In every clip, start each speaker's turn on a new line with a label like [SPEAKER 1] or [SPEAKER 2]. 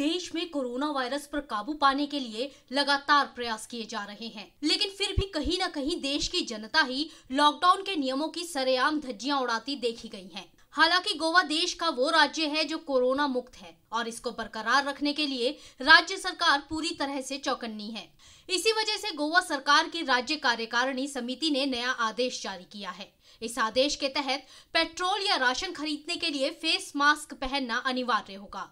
[SPEAKER 1] देश में corona virus पर काबू पाने के लिए लगातार प्रयास किए जा रहे हैं लेकिन फिर भी कहीं न कहीं देश की जनता ही लॉकडाउन के नियमों की सरेआम धज्जियां उड़ाती देखी गई हैं। हालांकि गोवा देश का वो राज्य है जो कोरोना मुक्त है और इसको बरकरार रखने के लिए राज्य सरकार पूरी तरह से चौकन्नी है इसी वजह से गोवा सरकार की राज्य कार्यकारिणी समिति ने नया आदेश जारी किया है इस आदेश के तहत पेट्रोल या राशन खरीदने के लिए फेस मास्क पहनना अनिवार्य होगा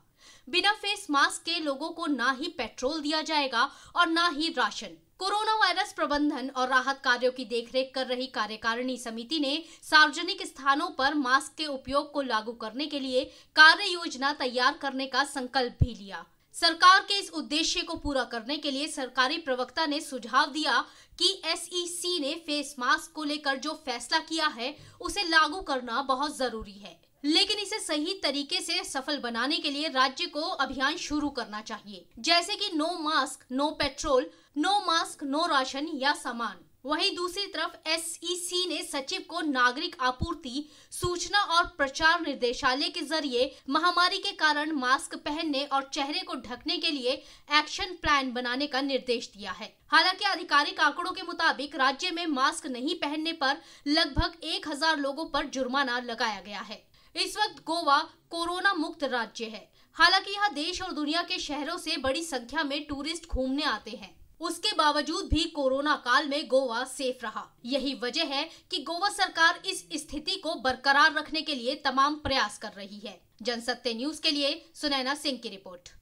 [SPEAKER 1] बिना फेस मास्क के लोगों को ना ही पेट्रोल दिया जाएगा और ना ही राशन कोरोना वायरस प्रबंधन और राहत कार्यों की देखरेख कर रही कार्यकारिणी समिति ने सार्वजनिक स्थानों पर मास्क के उपयोग को लागू करने के लिए कार्य योजना तैयार करने का संकल्प भी लिया सरकार के इस उद्देश्य को पूरा करने के लिए सरकारी प्रवक्ता ने सुझाव दिया कि एसईसी e ने फेस मास्क को लेकर जो फैसला किया है उसे लागू करना बहुत जरूरी है लेकिन इसे सही तरीके से सफल बनाने के लिए राज्य को अभियान शुरू करना चाहिए जैसे कि no mask no petrol no mask no ration या सामान वहीं दूसरी तरफ एस e ने सचिव को नागरिक आपूर्ति सूचना और प्रचार निर्देशालय के जरिए महामारी के कारण मास्क पहनने और चेहरे को ढकने के लिए एक्शन प्लान बनाने का निर्देश दिया है हालांकि आधिकारिक आंकड़ों के मुताबिक राज्य में मास्क नहीं पहनने पर लगभग 1000 लोगों पर जुर्माना लगाया गया है इस वक्त गोवा कोरोना मुक्त राज्य है हालांकि यहाँ देश और दुनिया के शहरों से बड़ी संख्या में टूरिस्ट घूमने आते हैं उसके बावजूद भी कोरोना काल में गोवा सेफ रहा यही वजह है कि गोवा सरकार इस स्थिति को बरकरार रखने के लिए तमाम प्रयास कर रही है जनसत्य न्यूज के लिए सुनैना सिंह की रिपोर्ट